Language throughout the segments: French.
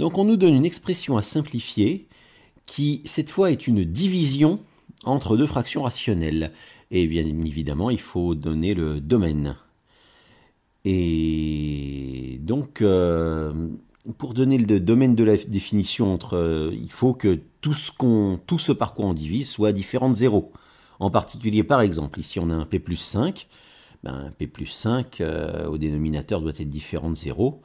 Donc on nous donne une expression à simplifier qui, cette fois, est une division entre deux fractions rationnelles. Et bien évidemment, il faut donner le domaine. Et donc, euh, pour donner le domaine de la définition entre, euh, il faut que tout ce, qu'on, tout ce par quoi on divise soit différent de 0. En particulier, par exemple, ici on a un P plus 5. Ben, P plus 5 euh, au dénominateur doit être différent de 0.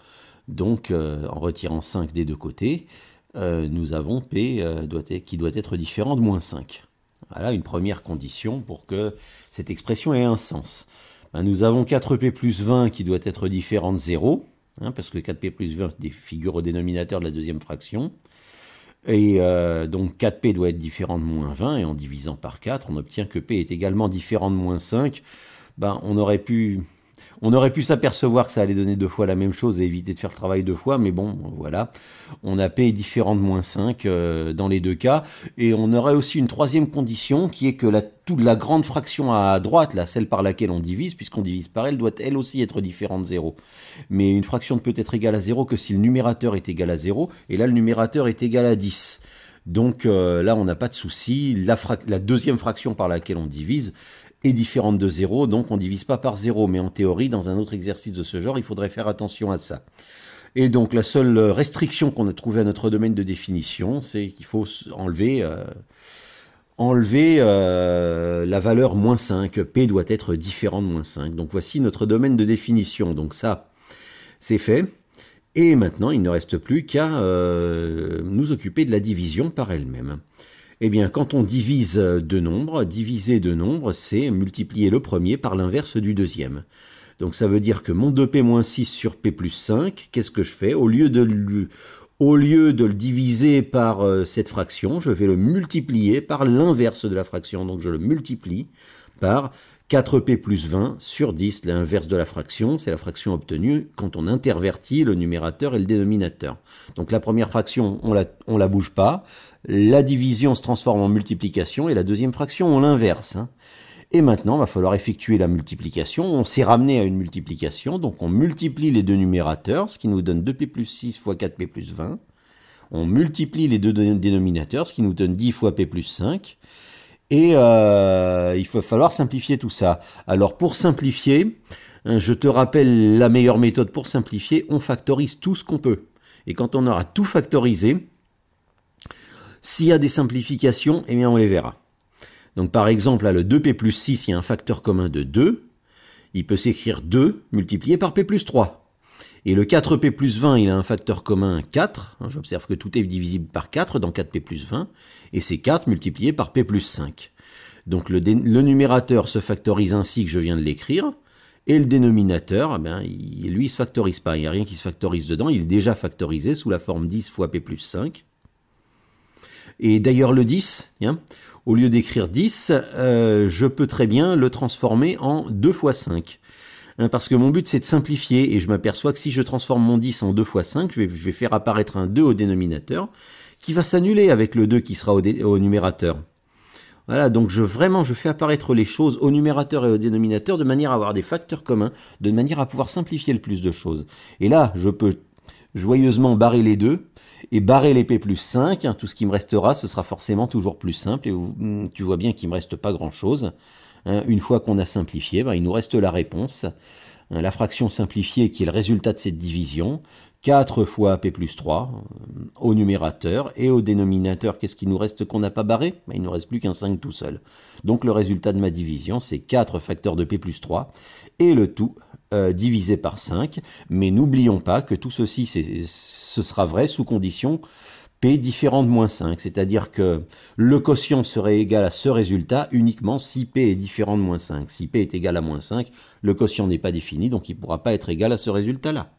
Donc, euh, en retirant 5 des deux côtés, euh, nous avons P euh, qui doit être différent de moins 5. Voilà une première condition pour que cette expression ait un sens. Ben, nous avons 4P plus 20 qui doit être différent de 0, hein, parce que 4P plus 20 figure au dénominateur de la deuxième fraction. Et donc 4p doit être différent de moins 20, et en divisant par 4, on obtient que p est également différent de moins 5. Ben, on aurait pu on aurait pu s'apercevoir que ça allait donner deux fois la même chose et éviter de faire le travail deux fois, mais bon, voilà. On a P différent de moins 5 euh, dans les deux cas. Et on aurait aussi une troisième condition qui est que la, toute la grande fraction à droite, là, celle par laquelle on divise, puisqu'on divise par elle, doit elle aussi être différente de 0. Mais une fraction ne peut être égale à 0 que si le numérateur est égal à 0, et là le numérateur est égal à 10. Donc euh, là, on n'a pas de souci. la, deuxième fraction par laquelle on divise, est différente de 0, donc on ne divise pas par 0. Mais en théorie, dans un autre exercice de ce genre, il faudrait faire attention à ça. Et donc la seule restriction qu'on a trouvée à notre domaine de définition, c'est qu'il faut enlever, euh, enlever euh, la valeur moins 5. P doit être différent de moins 5. Donc voici notre domaine de définition. Donc ça, c'est fait. Et maintenant, il ne reste plus qu'à euh, nous occuper de la division par elle-même. Eh bien, quand on divise deux nombres, diviser deux nombres, c'est multiplier le premier par l'inverse du deuxième. Donc ça veut dire que mon 2p-6 sur p plus 5, qu'est-ce que je fais au lieu, de le, au lieu, de le, diviser par euh, cette fraction, je vais le multiplier par l'inverse de la fraction. Donc je le multiplie par 4p plus 20 sur 10, l'inverse de la fraction, c'est la fraction obtenue quand on intervertit le numérateur et le dénominateur. Donc la première fraction, on la, la bouge pas, la division se transforme en multiplication et la deuxième fraction, on l'inverse. Hein. Et maintenant, il va falloir effectuer la multiplication. On s'est ramené à une multiplication, donc on multiplie les deux numérateurs, ce qui nous donne 2p plus 6 fois 4p plus 20. On multiplie les deux dénominateurs, ce qui nous donne 10 fois p plus 5. Et euh, il va falloir simplifier tout ça. Alors pour simplifier, euh, je te rappelle la meilleure méthode pour simplifier, on factorise tout ce qu'on peut. Et quand on aura tout factorisé, s'il y a des simplifications, eh bien on les verra. Donc par exemple, là, le 2p plus 6, il y a un facteur commun de 2. Il peut s'écrire 2 multiplié par p plus 3. Et le 4p plus 20, il a un facteur commun 4. Hein, j'observe que tout est divisible par 4 dans 4p plus 20. Et c'est 4 multiplié par p plus 5. Donc le, numérateur se factorise ainsi que je viens de l'écrire. Et le dénominateur, eh ben, lui, il, lui, se factorise pas. Il n'y a rien qui se factorise dedans. Il est déjà factorisé sous la forme 10 fois p plus 5. Et d'ailleurs, le 10, au lieu d'écrire 10, euh, je peux très bien le transformer en 2 fois 5. Euh, parce que mon but c'est de simplifier, et je m'aperçois que si je transforme mon 10 en 2 fois 5, je vais, faire apparaître un 2 au dénominateur, qui va s'annuler avec le 2 qui sera au, numérateur. Voilà, donc je vraiment je fais apparaître les choses au numérateur et au dénominateur de manière à avoir des facteurs communs, de manière à pouvoir simplifier le plus de choses. Et là, je peux joyeusement barrer les deux et barrer l'épée plus 5. Hein, tout ce qui me restera, ce sera forcément toujours plus simple. Et hmm, tu vois bien qu'il ne me reste pas grand-chose. Hein, une fois qu'on a simplifié, ben, il nous reste la réponse. Hein, la fraction simplifiée qui est le résultat de cette division. 4 fois p plus 3 euh, au numérateur et au dénominateur, qu'est-ce qu'il nous reste qu'on n'a pas barré ben, Il nous reste plus qu'un 5 tout seul. Donc le résultat de ma division, c'est 4 facteurs de p plus 3 et le tout euh, divisé par 5. Mais n'oublions pas que tout ceci, ce sera vrai sous condition différent de moins 5, c'est-à-dire que le quotient serait égal à ce résultat uniquement si P est différent de moins 5. Si P est égal à moins 5, le quotient n'est pas défini, donc il ne pourra pas être égal à ce résultat-là.